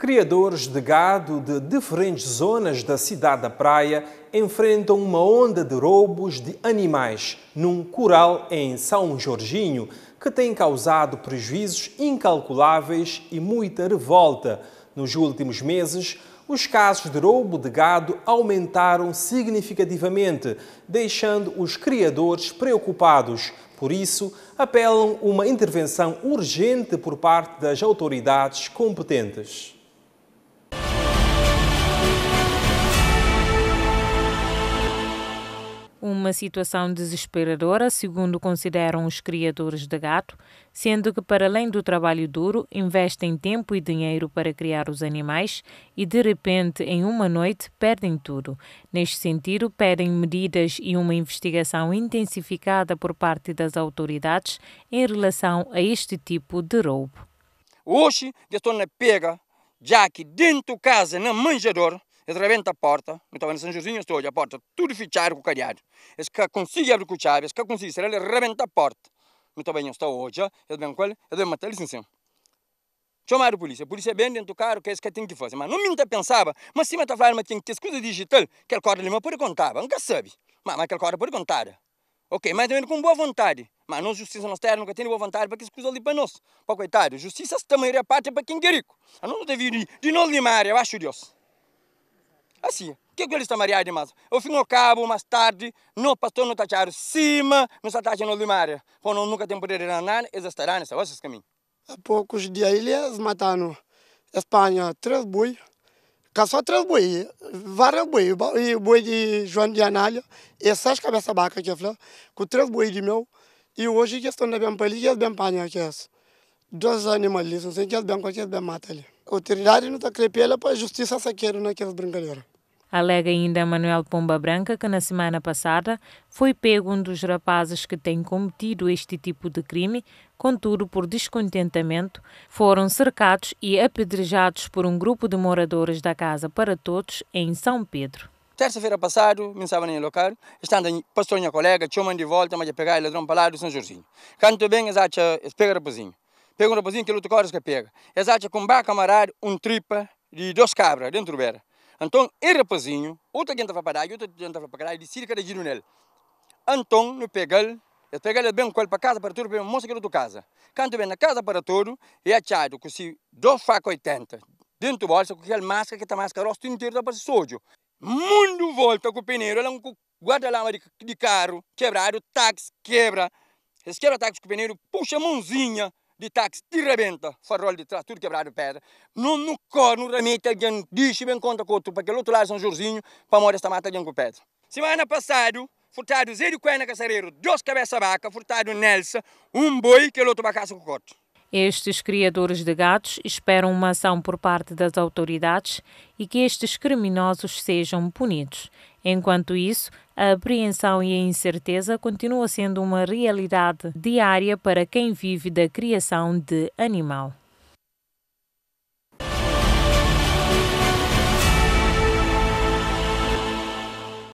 Criadores de gado de diferentes zonas da cidade da Praia enfrentam uma onda de roubos de animais num coral em São Jorginho que tem causado prejuízos incalculáveis e muita revolta. Nos últimos meses, os casos de roubo de gado aumentaram significativamente, deixando os criadores preocupados. Por isso, apelam uma intervenção urgente por parte das autoridades competentes. uma situação desesperadora, segundo consideram os criadores de gato, sendo que, para além do trabalho duro, investem tempo e dinheiro para criar os animais e, de repente, em uma noite, perdem tudo. Neste sentido, pedem medidas e uma investigação intensificada por parte das autoridades em relação a este tipo de roubo. Hoje, a pega, já que dentro de casa, na manjador, Rebenta a porta, eu estava na São Josinho, estou a porta, tudo fechado com o calhado. Eles que conseguem abrir com chave, eles que conseguem, ele rebenta a porta. Muito bem, eu estou hoje, ele vem com ele, ele vem matar, licença. Chamaram a polícia, a polícia bem dentro do carro, que é isso que tem que fazer. Mas não minta pensava, mas se me a falar, mas tem que ter coisa digital, que ele ali mas por contar, nunca sabe. Mas, mas que ele corda por contar. Ok, mas também com boa vontade. Mas nós, justiça nossa terra, nunca tem boa vontade para que isso coisa ali para nós. Para coitado, justiça também é parte para quem é rico. A não devia de, de não limar, eu acho Deus. Assim, o que, que eles mariar demais? Eu fui no cabo mais tarde, no pastor no tacharo cima, no satachar no limária. Pô, não nunca tem poder ranar, eles estarão nessa, vocês caminhos. Há poucos dias eles mataram Espanha, três boi, caçou três boi, vários boi, e boi de João de Anália, essas cabeça baca que eu com três boi de meu, e hoje que estão na bem que eles bem panha que é dois animais, não sei que eles bem qualquer bem mata ali. A autoridade não está crepela para a justiça saqueira naquelas é brincadeiras. Alega ainda Manuel Pomba Branca que na semana passada foi pego um dos rapazes que tem cometido este tipo de crime, contudo, por descontentamento, foram cercados e apedrejados por um grupo de moradores da Casa para Todos em São Pedro. Terça-feira passado, me sabe no local, estando pastor minha colega, chamam de volta, mas a pegar ele ladrão para lá do São Jorginho. Canto bem, exato, pega rapazinho. Pega o rapazinho que luta cores que pega. Exato, com bar camarada, um tripa de dois cabras dentro do beira. Então, esse rapazinho, outra gente vai para lá, outra gente vai para lá, e decide que era giro nele. Então, no pegal, eu peguei ele é bem com ele para casa, para tudo, para mostrar aquilo é do casa. Canto bem na casa para tudo, e é achado que se dois facos 80, dentro do bolso, com aquela máscara, que está máscara, rosto inteiro dá tá para ser sódio. Mundo volta com o peneiro, ela um guarda-lama de, de, carro, quebrado, táxi quebra. Eles quebram táxi com o peneiro puxa a mãozinha, de táxi, de rebenta, farol de trás, tudo quebrado de pedra. Não no corno realmente alguém disse bem conta com outro, porque o outro lado São jurzinho para morrer esta mata alguém com pedra. Semana passada, furtado Zé de Coena Caçareiro, dois cabeça vaca, furtado Nelson, um boi que o outro bacaço com corte. Estes criadores de gatos esperam uma ação por parte das autoridades e que estes criminosos sejam punidos. Enquanto isso, a apreensão e a incerteza continuam sendo uma realidade diária para quem vive da criação de animal.